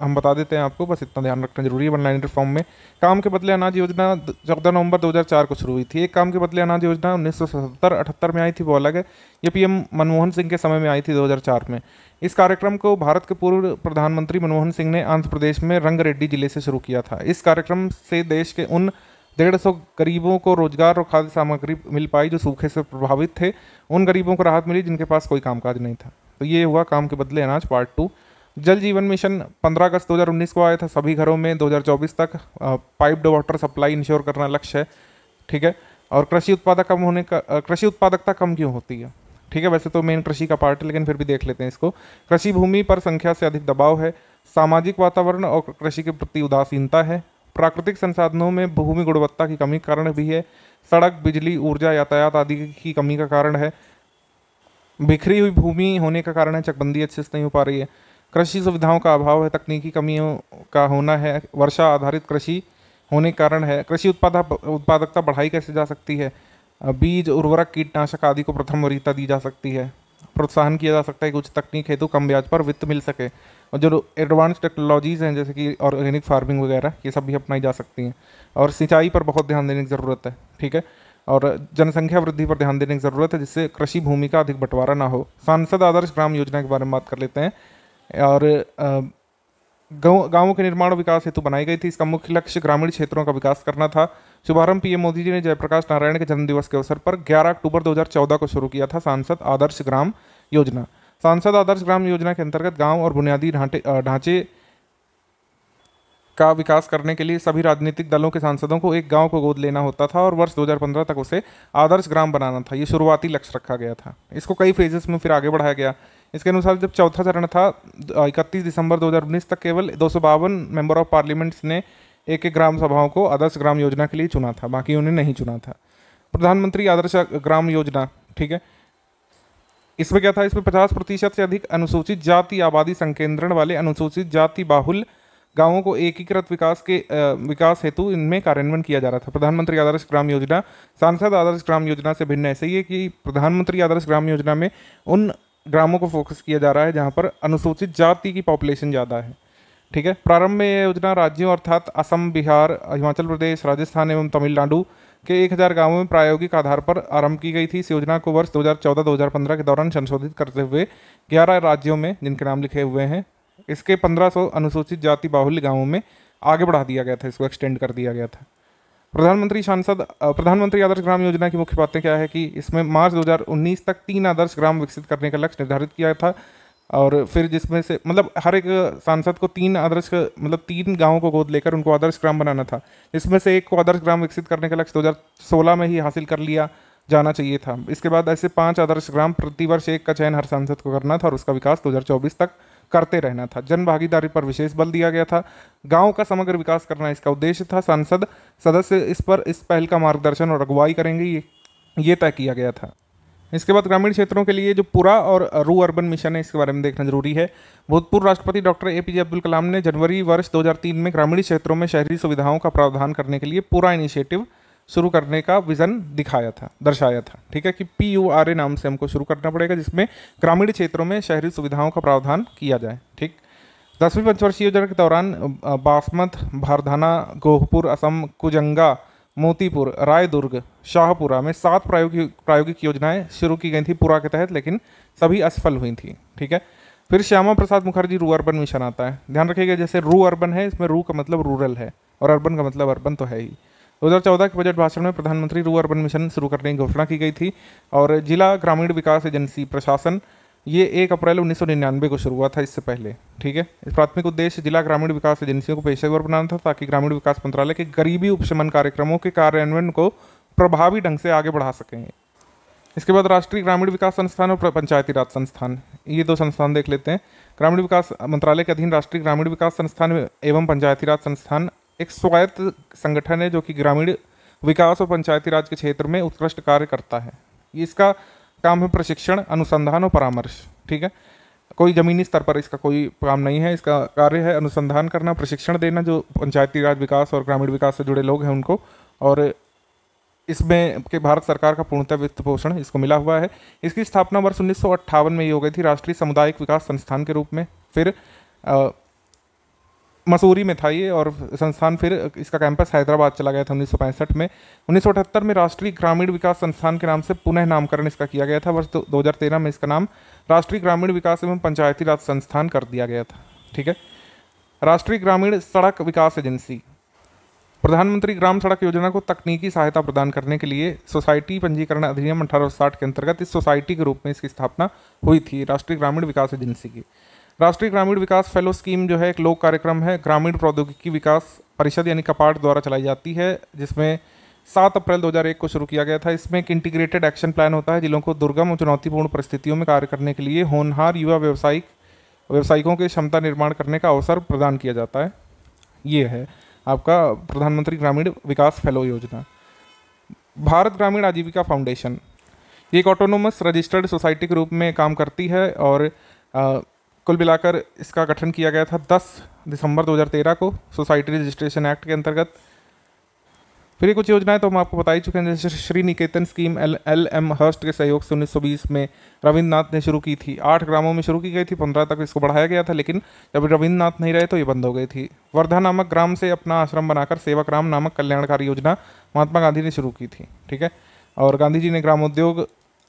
S1: हम बता देते हैं आपको बस इतना ध्यान रखना जरूरी है वन लाइनर फॉर्म में काम के बदले अनाज योजना चौदह नवंबर 2004 को शुरू हुई थी एक काम के बदले अनाज योजना उन्नीस सौ में आई थी वो अलग है ये पीएम मनमोहन सिंह के समय में आई थी 2004 में इस कार्यक्रम को भारत के पूर्व प्रधानमंत्री मनमोहन सिंह ने आंध्र प्रदेश में रंगरेड्डी जिले से शुरू किया था इस कार्यक्रम से देश के उन डेढ़ सौ गरीबों को रोजगार और खाद्य सामग्री मिल पाई जो सूखे से प्रभावित थे उन गरीबों को राहत मिली जिनके पास कोई कामकाज नहीं था तो ये हुआ काम के बदले अनाज पार्ट टू जल जीवन मिशन 15 अगस्त 2019 को आया था सभी घरों में 2024 तक पाइप्ड वाटर सप्लाई इंश्योर करना लक्ष्य है ठीक है और कृषि उत्पादक कम होने का कृषि उत्पादकता कम क्यों होती है ठीक है वैसे तो मेन कृषि का पार्ट है लेकिन फिर भी देख लेते हैं इसको कृषि भूमि पर संख्या से अधिक दबाव है सामाजिक वातावरण और कृषि के प्रति उदासीनता है प्राकृतिक संसाधनों में भूमि गुणवत्ता की कमी कारण भी है सड़क बिजली ऊर्जा यातायात आदि की कमी का कारण है बिखरी हुई भूमि होने का कारण है चकबंदी अच्छे से नहीं हो पा रही है कृषि सुविधाओं का अभाव है तकनीकी कमियों का होना है वर्षा आधारित कृषि होने के कारण है कृषि उत्पाद उत्पादकता बढ़ाई कैसे जा सकती है बीज उर्वरक कीटनाशक आदि को प्रथम वरीयता दी जा सकती है प्रोत्साहन किया जा सकता है कि उच्च तकनीक हेतु कम ब्याज पर वित्त मिल सके और जो एडवांस टेक्नोलॉजीज़ हैं जैसे कि ऑर्गेनिक फार्मिंग वगैरह ये सब भी अपनाई जा सकती हैं और सिंचाई पर बहुत ध्यान देने की ज़रूरत है ठीक है और जनसंख्या वृद्धि पर ध्यान देने की ज़रूरत है जिससे कृषि भूमि का अधिक बंटवारा ना हो सांसद आदर्श ग्राम योजना के बारे में बात कर लेते हैं और गांवों के निर्माण विकास हेतु बनाई गई थी इसका मुख्य लक्ष्य ग्रामीण क्षेत्रों का विकास करना था शुभारंभ पीएम मोदी जी ने जयप्रकाश नारायण के जन्मदिवस के अवसर पर 11 अक्टूबर 2014 को शुरू किया था सांसद आदर्श ग्राम योजना सांसद आदर्श ग्राम योजना के अंतर्गत गांव और बुनियादी ढांचे का विकास करने के लिए सभी राजनीतिक दलों के सांसदों को एक गांव को गोद लेना होता था और वर्ष 2015 तक उसे आदर्श ग्राम बनाना था ये शुरुआती लक्ष्य रखा गया था इसको कई फेजेस में फिर आगे बढ़ाया गया इसके अनुसार जब चौथा चरण था इकतीस दिसंबर 2019 तक केवल दो मेंबर ऑफ पार्लियामेंट्स ने एक एक ग्राम सभाओं को आदर्श ग्राम योजना के लिए चुना था बाकी उन्हें नहीं चुना था प्रधानमंत्री आदर्श ग्राम योजना ठीक है इसमें क्या था इसमें पचास प्रतिशत से अधिक अनुसूचित जाति आबादी संकेंद्रण वाले अनुसूचित जाति बाहुल गांवों को एकीकृत विकास के विकास हेतु इनमें कार्यान्वयन किया जा रहा था प्रधानमंत्री आदर्श ग्राम योजना सांसद आदर्श ग्राम योजना से भिन्न ऐसे ही है कि प्रधानमंत्री आदर्श ग्राम योजना में उन ग्रामों को फोकस किया जा रहा है जहाँ पर अनुसूचित जाति की पॉपुलेशन ज़्यादा है ठीक है प्रारंभ में यह योजना राज्यों अर्थात असम बिहार हिमाचल प्रदेश राजस्थान एवं तमिलनाडु के 1000 गांवों में प्रायोगिक आधार पर आरंभ की गई थी इस योजना को वर्ष 2014-2015 के दौरान संशोधित करते हुए 11 राज्यों में जिनके नाम लिखे हुए हैं इसके 1500 अनुसूचित जाति बाहुल्य गांवों में आगे बढ़ा दिया गया था इसको एक्सटेंड कर दिया गया था प्रधानमंत्री सांसद प्रधानमंत्री आदर्श ग्राम योजना की मुख्य बातें क्या है कि इसमें मार्च 2019 तक तीन आदर्श ग्राम विकसित करने का लक्ष्य निर्धारित किया था और फिर जिसमें से मतलब हर एक सांसद को तीन आदर्श मतलब तीन गांवों को गोद लेकर उनको आदर्श ग्राम बनाना था इसमें से एक को आदर्श ग्राम विकसित करने का लक्ष्य दो में ही हासिल कर लिया जाना चाहिए था इसके बाद ऐसे पाँच आदर्श ग्राम प्रतिवर्ष एक का चयन हर सांसद को करना था और उसका विकास दो तक करते रहना था जन भागीदारी पर विशेष बल दिया गया था गांव का समग्र विकास करना इसका उद्देश्य था सांसद सदस्य इस पर इस पहल का मार्गदर्शन और अगुवाई करेंगे ये ये तय किया गया था इसके बाद ग्रामीण क्षेत्रों के लिए जो पूरा और रू अर्बन मिशन है इसके बारे में देखना जरूरी है भूतपूर्व राष्ट्रपति doctor A P Abdul Kalam ने जनवरी वर्ष 2003 में ग्रामीण क्षेत्रों में शहरी सुविधाओं का प्रावधान करने के लिए पूरा इनिशिएटिव शुरू करने का विज़न दिखाया था दर्शाया था ठीक है कि पी यू आर ए नाम से हमको शुरू करना पड़ेगा जिसमें ग्रामीण क्षेत्रों में शहरी सुविधाओं का प्रावधान किया जाए ठीक दसवीं पंचवर्षीय योजना के दौरान बासमत भारधाना गोहपुर असम कुजंगा मोतीपुर रायदुर्ग शाहपुरा में सात प्रायोगिक प्रायोगिक योजनाएं शुरू की गई थी पूरा के तहत लेकिन सभी असफल हुई थी ठीक है फिर श्यामा प्रसाद मुखर्जी रू अर्बन मिशन आता है ध्यान रखिएगा जैसे रू अर्बन है इसमें रू का मतलब रूरल है और अर्बन का मतलब अर्बन तो है ही 2014 के बजट भाषण में प्रधानमंत्री रू अर्बन मिशन शुरू करने की घोषणा की गई थी और जिला ग्रामीण विकास एजेंसी प्रशासन ये एक अप्रैल उन्नीस को शुरू हुआ था इससे पहले ठीक है इस प्राथमिक उद्देश्य जिला ग्रामीण विकास एजेंसियों को पेशेवर बनाना था ताकि ग्रामीण विकास मंत्रालय के गरीबी उपशमन कार्यक्रमों के कार्यान्वयन को प्रभावी ढंग से आगे बढ़ा सकें इसके बाद राष्ट्रीय ग्रामीण विकास संस्थान और पंचायती राज संस्थान ये दो संस्थान देख लेते हैं ग्रामीण विकास मंत्रालय के अधीन राष्ट्रीय ग्रामीण विकास संस्थान एवं पंचायती राज संस्थान एक स्वायत्त संगठन है जो कि ग्रामीण विकास और पंचायती राज के क्षेत्र में उत्कृष्ट कार्य करता है इसका काम है प्रशिक्षण अनुसंधान और परामर्श ठीक है कोई ज़मीनी स्तर पर इसका कोई काम नहीं है इसका कार्य है अनुसंधान करना प्रशिक्षण देना जो पंचायती राज विकास और ग्रामीण विकास से जुड़े लोग हैं उनको और इसमें के भारत सरकार का पूर्णतः वित्त पोषण इसको मिला हुआ है इसकी स्थापना वर्ष उन्नीस में ही हो गई थी राष्ट्रीय सामुदायिक विकास संस्थान के रूप में फिर मसूरी में था ये और संस्थान फिर इसका कैंपस हैदराबाद चला गया था उन्नीस में उन्नीस में राष्ट्रीय ग्रामीण विकास संस्थान के नाम से पुनः नामकरण इसका किया गया था वर्ष दो हज़ार में इसका नाम राष्ट्रीय ग्रामीण विकास एवं पंचायती राज संस्थान कर दिया गया था ठीक है राष्ट्रीय ग्रामीण सड़क विकास एजेंसी प्रधानमंत्री ग्राम सड़क योजना को तकनीकी सहायता प्रदान करने के लिए सोसाइटी पंजीकरण अधिनियम अठारह के अंतर्गत इस सोसाइटी के रूप में इसकी स्थापना हुई थी राष्ट्रीय ग्रामीण विकास एजेंसी की राष्ट्रीय ग्रामीण विकास फेलो स्कीम जो है एक लोक कार्यक्रम है ग्रामीण प्रौद्योगिकी विकास परिषद यानी कपाट द्वारा चलाई जाती है जिसमें सात अप्रैल 2001 को शुरू किया गया था इसमें एक इंटीग्रेटेड एक्शन प्लान होता है जिलों को दुर्गम और चुनौतीपूर्ण परिस्थितियों में कार्य करने के लिए होनहार युवा व्यावसायिक व्यावसायिकों के क्षमता निर्माण करने का अवसर प्रदान किया जाता है ये है आपका प्रधानमंत्री ग्रामीण विकास फेलो योजना भारत ग्रामीण आजीविका फाउंडेशन ये एक ऑटोनोमस रजिस्टर्ड सोसाइटी के रूप में काम करती है और कुल मिलाकर इसका गठन किया गया था 10 दिसंबर 2013 को सोसाइटी रजिस्ट्रेशन एक्ट के अंतर्गत फिर कुछ योजनाएं तो हम आपको बता ही चुके हैं जैसे Sriniketan scheme L Elmhirst के सहयोग से 1920 में रविंद्रनाथ ने शुरू की थी आठ ग्रामों में शुरू की गई थी पंद्रह तक इसको बढ़ाया गया था लेकिन जब रविंद्रनाथ नहीं रहे तो ये बंद हो गई थी वर्धा नामक ग्राम से अपना आश्रम बनाकर सेवक राम नामक कल्याणकारी योजना महात्मा गांधी ने शुरू की थी ठीक है और गांधी जी ने ग्रामोद्योग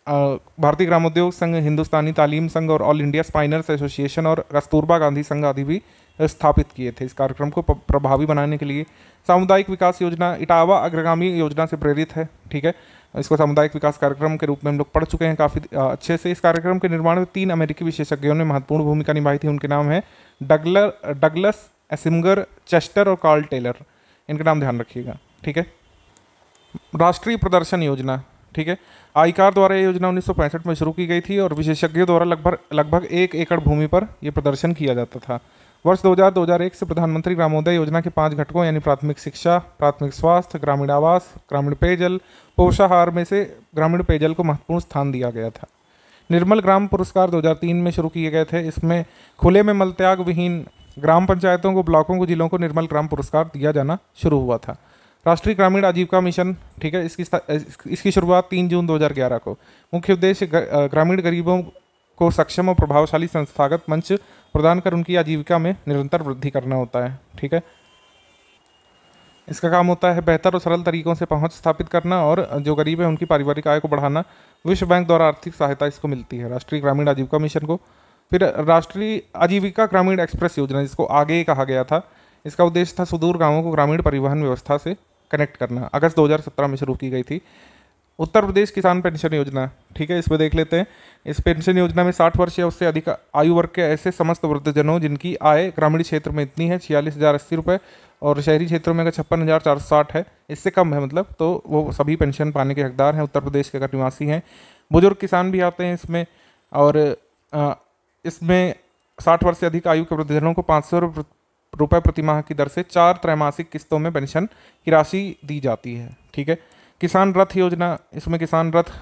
S1: भारतीय ग्रामोद्योग संघ हिंदुस्तानी तालीम संघ और ऑल इंडिया स्पाइनर्स एसोसिएशन और कस्तूरबा गांधी संघ आदि भी स्थापित किए थे इस कार्यक्रम को प्रभावी बनाने के लिए सामुदायिक विकास योजना इटावा अग्रगामी योजना से प्रेरित है ठीक है इसको सामुदायिक विकास कार्यक्रम के रूप में हम लोग पढ़ चुके हैं काफ़ी अच्छे से इस कार्यक्रम के निर्माण में तीन अमेरिकी विशेषज्ञों ने महत्वपूर्ण भूमिका निभाई थी उनके नाम है डगलर डगलस एसिमगर चेस्टर और कार्ल टेलर इनका नाम ध्यान रखिएगा ठीक है राष्ट्रीय प्रदर्शन योजना ठीक है आईकार द्वारा ये योजना उन्नीस में शुरू की गई थी और विशेषज्ञों द्वारा लगभग लगभग एक एकड़ भूमि पर यह प्रदर्शन किया जाता था वर्ष 2000-2001 से प्रधानमंत्री ग्रामोदय योजना के पांच घटकों यानी प्राथमिक शिक्षा प्राथमिक स्वास्थ्य ग्रामीण आवास ग्रामीण पेयजल पोषाहार में से ग्रामीण पेयजल को महत्वपूर्ण स्थान दिया गया था निर्मल ग्राम पुरस्कार 2003 में शुरू किए गए थे इसमें खुले में मलत्याग विहीन ग्राम पंचायतों को ब्लॉकों को जिलों को निर्मल ग्राम पुरस्कार दिया जाना शुरू हुआ था राष्ट्रीय ग्रामीण आजीविका मिशन ठीक है इसकी इसकी शुरुआत तीन जून दो को मुख्य उद्देश्य ग्रामीण गरीबों को सक्षम और प्रभावशाली संस्थागत मंच प्रदान कर उनकी आजीविका में निरंतर वृद्धि करना होता है ठीक है इसका काम होता है बेहतर और सरल तरीकों से पहुंच स्थापित करना और जो गरीब है उनकी पारिवारिक आय को बढ़ाना विश्व बैंक द्वारा आर्थिक सहायता इसको मिलती है राष्ट्रीय ग्रामीण आजीविका मिशन को फिर राष्ट्रीय आजीविका ग्रामीण एक्सप्रेस योजना जिसको आगे कहा गया था इसका उद्देश्य था सुदूर गांवों को ग्रामीण परिवहन व्यवस्था से कनेक्ट करना अगस्त 2017 में शुरू की गई थी उत्तर प्रदेश किसान पेंशन योजना ठीक है इसमें देख लेते हैं इस पेंशन योजना में साठ वर्ष या उससे अधिक आयु वर्ग के ऐसे समस्त वृद्धजनों जिनकी आय ग्रामीण क्षेत्र में इतनी है छियालीस हज़ार अस्सी रुपये और शहरी क्षेत्रों में अगर छप्पन हज़ार चार सौ साठ है इससे कम है मतलब तो वो सभी पेंशन पाने के हकदार हैं उत्तर प्रदेश के अगर निवासी हैं बुजुर्ग किसान भी आते हैं इसमें और इसमें साठ वर्ष से अधिक आयु के वृद्धजनों को पाँच सौ रुपए प्रतिमाह की दर से चार त्रैमासिक किस्तों में पेंशन की राशि दी जाती है ठीक है किसान रथ योजना इसमें किसान रथ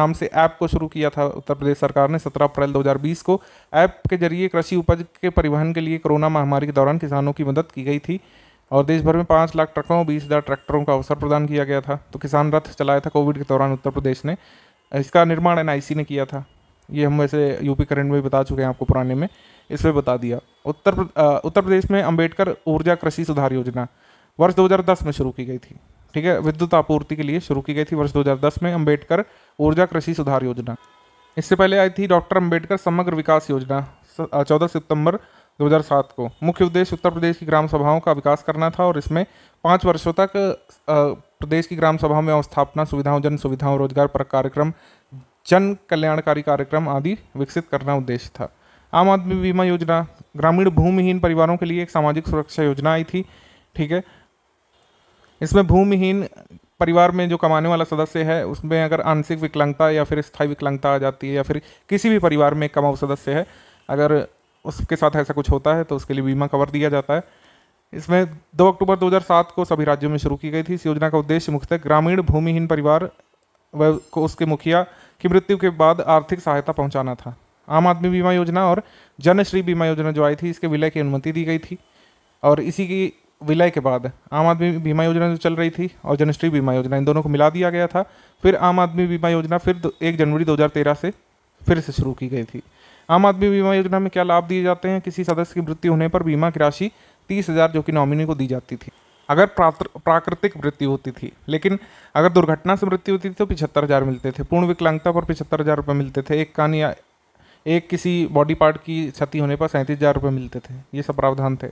S1: नाम से ऐप को शुरू किया था उत्तर प्रदेश सरकार ने 17 अप्रैल 2020 को ऐप के जरिए कृषि उपज के परिवहन के लिए कोरोना महामारी के दौरान किसानों की मदद की गई थी और देश भर में पाँच लाख ट्रकों और बीस हज़ार ट्रैक्टरों का अवसर प्रदान किया गया था तो किसान रथ चलाया था कोविड के दौरान उत्तर प्रदेश ने इसका निर्माण एन ने किया था ये हम वैसे यूपी करंट में भी बता चुके हैं आपको पुराने में इसमें बता दिया उत्तर उत्तर प्रदेश में अंबेडकर ऊर्जा कृषि सुधार योजना वर्ष 2010 में शुरू की गई थी ठीक है विद्युत आपूर्ति के लिए शुरू की गई थी वर्ष 2010 में अंबेडकर ऊर्जा कृषि सुधार योजना इससे पहले आई थी डॉक्टर अंबेडकर समग्र विकास योजना चौदह सितंबर 2007 को मुख्य उद्देश्य उत्तर प्रदेश की ग्राम सभाओं का विकास करना था और इसमें पाँच वर्षों तक प्रदेश की ग्राम सभाओं में अवस्थापना सुविधाओं जन सुविधाओं रोजगार पर कार्यक्रम जन कल्याणकारी कार्यक्रम आदि विकसित करना उद्देश्य था आम आदमी बीमा योजना ग्रामीण भूमिहीन परिवारों के लिए एक सामाजिक सुरक्षा योजना आई थी ठीक है इसमें भूमिहीन परिवार में जो कमाने वाला सदस्य है उसमें अगर आंशिक विकलांगता या फिर स्थायी विकलांगता आ जाती है या फिर किसी भी परिवार में कमाऊ सदस्य है अगर उसके साथ ऐसा कुछ होता है तो उसके लिए बीमा कवर दिया जाता है इसमें 2 अक्टूबर 2007 को सभी राज्यों में शुरू की गई थी इस योजना का उद्देश्य मुख्यतः ग्रामीण भूमिहीन परिवार वह को उसके मुखिया की मृत्यु के बाद आर्थिक सहायता पहुंचाना था आम आदमी बीमा योजना और जनश्री बीमा योजना जो आई थी इसके विलय की अनुमति दी गई थी और इसी की विलय के बाद आम आदमी बीमा योजना जो चल रही थी और जनश्री बीमा योजना इन दोनों को मिला दिया गया था फिर आम आदमी बीमा योजना फिर एक जनवरी 2013 से फिर से शुरू की गई थी आम आदमी बीमा योजना में क्या लाभ दिए जाते हैं किसी सदस्य की मृत्यु होने पर बीमा की राशि तीस हज़ार जो कि नॉमिनी को दी जाती थी अगर प्राकृतिक मृत्यु होती थी लेकिन अगर दुर्घटना से मृत्यु होती थी तो पिछहत्तर हज़ार मिलते थे पूर्ण विकलांगता पर पिछहत्तर हज़ार रुपये मिलते थे एक कान या एक किसी बॉडी पार्ट की क्षति होने पर सैंतीस हज़ार रुपये मिलते थे ये सब प्रावधान थे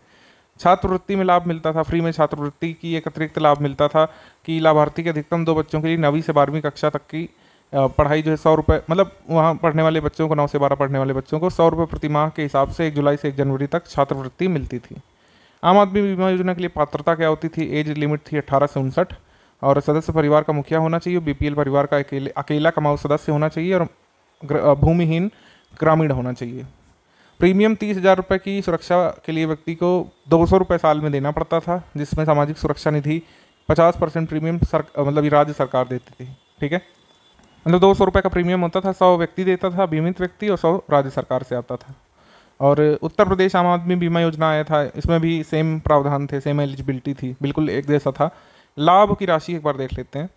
S1: छात्रवृत्ति में लाभ मिलता था फ्री में छात्रवृत्ति की एक अतिरिक्त लाभ मिलता था कि लाभार्थी के अधिकतम दो बच्चों के लिए नवीं से बारहवीं कक्षा तक की पढ़ाई जो है सौ रुपये मतलब वहाँ पढ़ने वाले बच्चों को नौ से बारह पढ़ने वाले बच्चों को सौ रुपये प्रति माह के हिसाब से एक जुलाई से एक जनवरी तक छात्रवृत्ति मिलती थी आम आदमी बीमा योजना के लिए पात्रता क्या होती थी एज लिमिट थी अट्ठारह से उनसठ और सदस्य परिवार का मुखिया होना चाहिए बीपीएल परिवार का अकेले अकेला कमाऊ सदस्य होना चाहिए और भूमिहीन ग्रामीण होना चाहिए प्रीमियम तीस हज़ार रुपये की सुरक्षा के लिए व्यक्ति को दो सौ रुपये साल में देना पड़ता था जिसमें सामाजिक सुरक्षा निधि पचास परसेंट प्रीमियम सर मतलब राज्य सरकार देती थी ठीक है मतलब दो सौ रुपये का प्रीमियम होता था सौ व्यक्ति देता था बीमित व्यक्ति और सौ राज्य सरकार से आता था और उत्तर प्रदेश आम आदमी बीमा योजना आया था इसमें भी सेम प्रावधान थे सेम एलिजिबिलिटी थी बिल्कुल एक जैसा था लाभ की राशि एक बार देख लेते हैं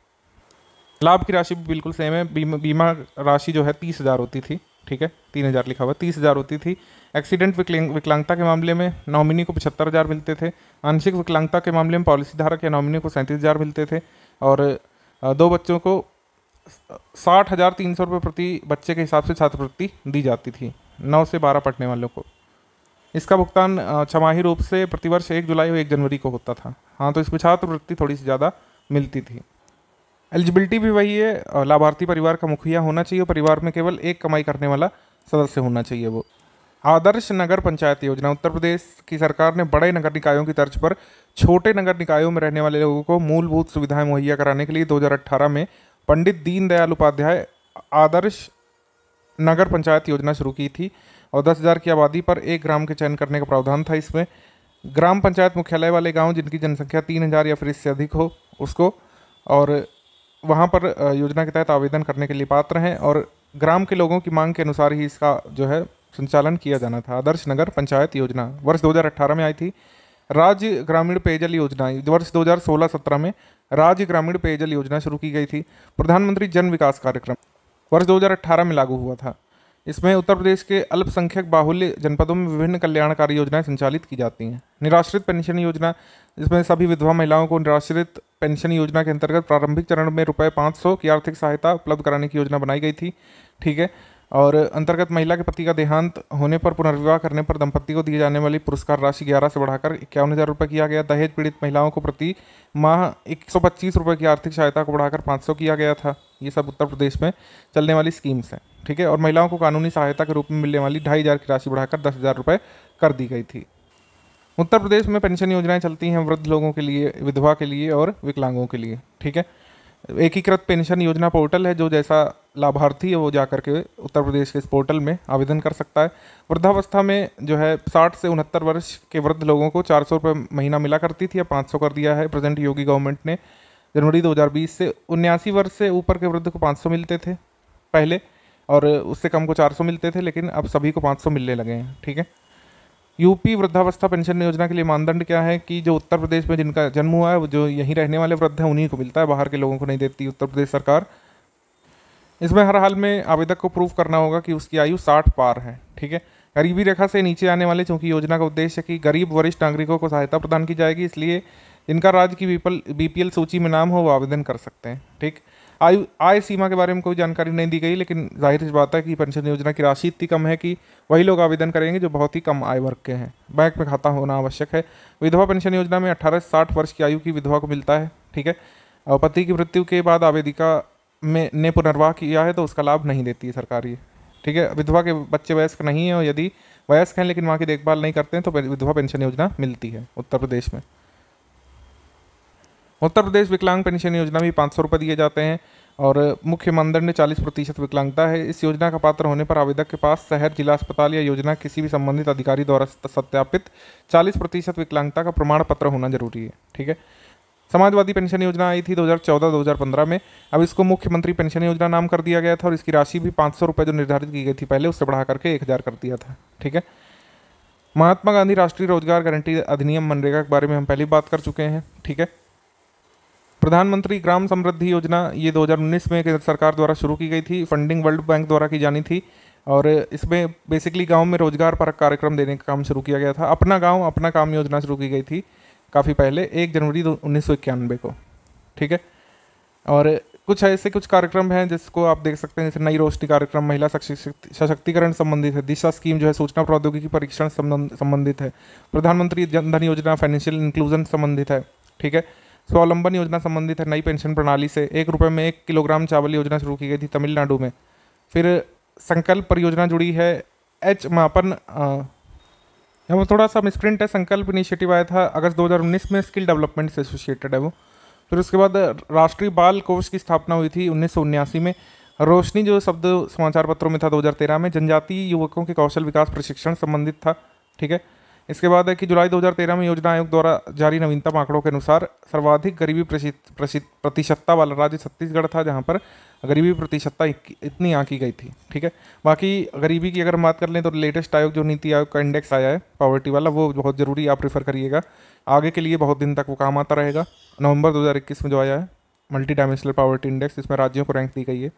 S1: लाभ की राशि भी बिल्कुल सेम है बीमा बीमा राशि जो है तीस हज़ार होती थी ठीक है तीन हज़ार लिखा हुआ तीस हज़ार होती थी एक्सीडेंट विकलांग विकलांगता के मामले में नॉमिनी को पचहत्तर हज़ार मिलते थे आंशिक विकलांगता के मामले में पॉलिसी धारक या नॉमिनी को सैंतीस हज़ार मिलते थे और दो बच्चों को साठ हज़ार तीन सौ रुपये प्रति बच्चे के हिसाब से छात्रवृत्ति दी जाती थी नौ से बारह पढ़ने वालों को इसका भुगतान छमाही रूप से प्रतिवर्ष एक जुलाई और एक जनवरी को होता था हाँ तो इसमें छात्रवृत्ति थोड़ी सी ज़्यादा मिलती थी एलिजिबिलिटी भी वही है लाभार्थी परिवार का मुखिया होना चाहिए परिवार में केवल एक कमाई करने वाला सदस्य होना चाहिए वो आदर्श नगर पंचायत योजना उत्तर प्रदेश की सरकार ने बड़े नगर निकायों की तर्ज पर छोटे नगर निकायों में रहने वाले लोगों को मूलभूत सुविधाएं मुहैया कराने के लिए 2018 में पंडित दीनदयाल उपाध्याय आदर्श नगर पंचायत योजना शुरू की थी और दस हज़ार की आबादी पर एक ग्राम के चयन करने का प्रावधान था इसमें ग्राम पंचायत मुख्यालय वाले गांव जिनकी जनसंख्या तीन हज़ार या फिर इससे अधिक हो उसको और वहाँ पर योजना के तहत आवेदन करने के लिए पात्र हैं और ग्राम के लोगों की मांग के अनुसार ही इसका जो है संचालन किया जाना था आदर्श नगर पंचायत योजना वर्ष 2018 में आई थी राज्य ग्रामीण पेयजल योजना वर्ष 2016-17 में राज्य ग्रामीण पेयजल योजना शुरू की गई थी प्रधानमंत्री जन विकास कार्यक्रम वर्ष 2018 में लागू हुआ था इसमें उत्तर प्रदेश के अल्पसंख्यक बाहुल्य जनपदों में विभिन्न कल्याणकारी योजनाएं संचालित की जाती हैं निराश्रित पेंशन योजना जिसमें सभी विधवा महिलाओं को निराश्रित पेंशन योजना के अंतर्गत प्रारंभिक चरण में रुपये पाँच की आर्थिक सहायता उपलब्ध कराने की योजना बनाई गई थी ठीक है और अंतर्गत महिला के पति का देहांत होने पर पुनर्विवाह करने पर दंपत्ति को दी जाने वाली पुरस्कार राशि ग्यारह से बढ़ाकर इक्यावन हज़ार रुपये किया गया दहेज पीड़ित महिलाओं को प्रति माह एक सौ पच्चीस रुपये की आर्थिक सहायता को बढ़ाकर पाँच सौ किया गया था ये सब उत्तर प्रदेश में चलने वाली स्कीम्स हैं ठीक है और महिलाओं को कानूनी सहायता के रूप में मिलने वाली ढाई हज़ार की राशि बढ़ाकर दस हज़ार रुपये कर दी गई थी उत्तर प्रदेश में पेंशन योजनाएं चलती हैं वृद्ध लोगों के लिए विधवा के लिए और विकलांगों के लिए ठीक है एकीकृत पेंशन योजना पोर्टल है जो जैसा लाभार्थी है वो जा करके उत्तर प्रदेश के इस पोर्टल में आवेदन कर सकता है वृद्धावस्था में जो है साठ से उनहत्तर वर्ष के वृद्ध लोगों को चार सौ रुपये महीना मिला करती थी अब पाँच सौ कर दिया है प्रेजेंट योगी गवर्नमेंट ने जनवरी 2020 से उन्यासी वर्ष से ऊपर के वृद्ध को 500 मिलते थे पहले और उससे कम को 400 मिलते थे लेकिन अब सभी को 500 मिलने लगे हैं ठीक है यूपी वृद्धावस्था पेंशन योजना के लिए मानदंड क्या है कि जो उत्तर प्रदेश में जिनका जन्म हुआ है वो जो यहीं रहने वाले वृद्ध हैं उन्हीं को मिलता है बाहर के लोगों को नहीं देती उत्तर प्रदेश सरकार इसमें हर हाल में आवेदक को प्रूव करना होगा कि उसकी आयु साठ पार है ठीक है गरीबी रेखा से नीचे आने वाले चूंकि योजना का उद्देश्य है कि गरीब वरिष्ठ नागरिकों को सहायता प्रदान की जाएगी इसलिए जिनका राज्य की बीपल बीपीएल सूची में नाम हो वो आवेदन कर सकते हैं ठीक आयु आय सीमा के बारे में कोई जानकारी नहीं दी गई लेकिन जाहिर सी बात है कि पेंशन योजना की राशि इतनी कम है कि वही लोग आवेदन करेंगे जो बहुत ही कम आय वर्ग के हैं बैंक में खाता होना आवश्यक है विधवा पेंशन योजना में अठारह से साठ वर्ष की आयु की विधवा को मिलता है ठीक है और पति की मृत्यु के बाद आवेदिका में ने पुनर्वाह किया है तो उसका लाभ नहीं देती है सरकार ये ठीक है विधवा के बच्चे वयस्क नहीं हैं और यदि वयस्क हैं लेकिन वहाँ की देखभाल नहीं करते हैं तो विधवा पेंशन योजना मिलती है उत्तर प्रदेश में उत्तर प्रदेश विकलांग पेंशन योजना भी पाँच सौ रुपये दिए जाते हैं और मुख्य मानदंड चालीस प्रतिशत विकलांगता है इस योजना का पात्र होने पर आवेदक के पास शहर जिला अस्पताल या योजना किसी भी संबंधित अधिकारी द्वारा सत्यापित चालीस प्रतिशत विकलांगता का प्रमाण पत्र होना जरूरी है ठीक है समाजवादी पेंशन योजना आई थी 2014-2015 में अब इसको मुख्यमंत्री पेंशन योजना नाम कर दिया गया था और इसकी राशि भी पाँच सौ जो निर्धारित की गई थी पहले उससे बढ़ा करके एक हज़ार कर दिया था ठीक है महात्मा गांधी राष्ट्रीय रोजगार गारंटी अधिनियम मनरेगा के बारे में हम पहले बात कर चुके हैं ठीक है प्रधानमंत्री ग्राम समृद्धि योजना ये 2019 में केंद्र सरकार द्वारा शुरू की गई थी फंडिंग वर्ल्ड बैंक द्वारा की जानी थी और इसमें बेसिकली गांव में रोजगार पर कार्यक्रम देने का काम शुरू किया गया था अपना गांव अपना काम योजना शुरू की गई थी काफ़ी पहले एक जनवरी उन्नीस को ठीक है और कुछ ऐसे कुछ कार्यक्रम हैं जिसको आप देख सकते हैं जैसे नई रोशनी कार्यक्रम महिला सशक्तिकरण संबंधित है दिशा स्कीम जो है सूचना प्रौद्योगिकी परीक्षण संबंधित है प्रधानमंत्री जनधन योजना फाइनेंशियल इंक्लूजन संबंधित है ठीक है स्वावलंबन योजना संबंधित है नई पेंशन प्रणाली से एक रुपये में एक किलोग्राम चावल योजना शुरू की गई थी तमिलनाडु में फिर संकल्प परियोजना जुड़ी है एच मापन यहाँ पर थोड़ा सा मिसप्रिंट है संकल्प इनिशिएटिव आया था अगस्त 2019 में स्किल डेवलपमेंट से एसोसिएटेड है वो फिर उसके बाद राष्ट्रीय बाल कोष की स्थापना हुई थी उन्नीस में रोशनी जो शब्द समाचार पत्रों में था 2013 में जनजातीय युवकों के कौशल विकास प्रशिक्षण संबंधित था ठीक है इसके बाद है कि जुलाई 2013 में योजना आयोग द्वारा जारी नवीनतम आंकड़ों के अनुसार सर्वाधिक गरीबी प्रतिशतता वाला राज्य छत्तीसगढ़ था जहाँ पर गरीबी प्रतिशतता इतनी आंकी गई थी ठीक है बाकी गरीबी की अगर बात कर लें तो लेटेस्ट आयोग जो नीति आयोग का इंडेक्स आया है पॉवर्टी वाला वो बहुत ज़रूरी आप प्रेफर करिएगा आगे के लिए बहुत दिन तक वो काम आता रहेगा नवंबर दो में जो आया है मल्टी डायमेंशनल पावर्टी इंडेक्स इसमें राज्यों को रैंक दी गई है